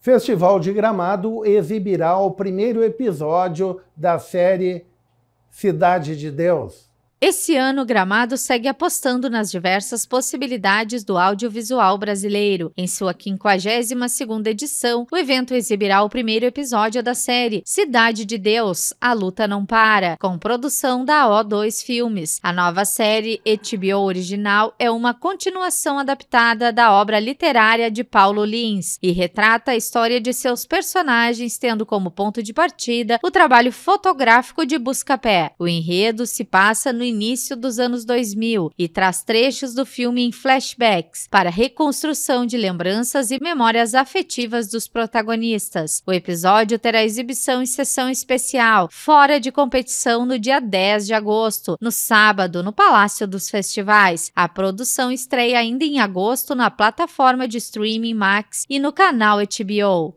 Festival de Gramado exibirá o primeiro episódio da série Cidade de Deus. Esse ano, Gramado segue apostando nas diversas possibilidades do audiovisual brasileiro. Em sua 52ª edição, o evento exibirá o primeiro episódio da série Cidade de Deus, A Luta Não Para, com produção da O2 Filmes. A nova série, HBO Original, é uma continuação adaptada da obra literária de Paulo Lins e retrata a história de seus personagens, tendo como ponto de partida o trabalho fotográfico de Buscapé. O enredo se passa no início dos anos 2000 e traz trechos do filme em flashbacks para reconstrução de lembranças e memórias afetivas dos protagonistas. O episódio terá exibição em sessão especial, fora de competição, no dia 10 de agosto, no sábado, no Palácio dos Festivais. A produção estreia ainda em agosto na plataforma de streaming Max e no canal HBO.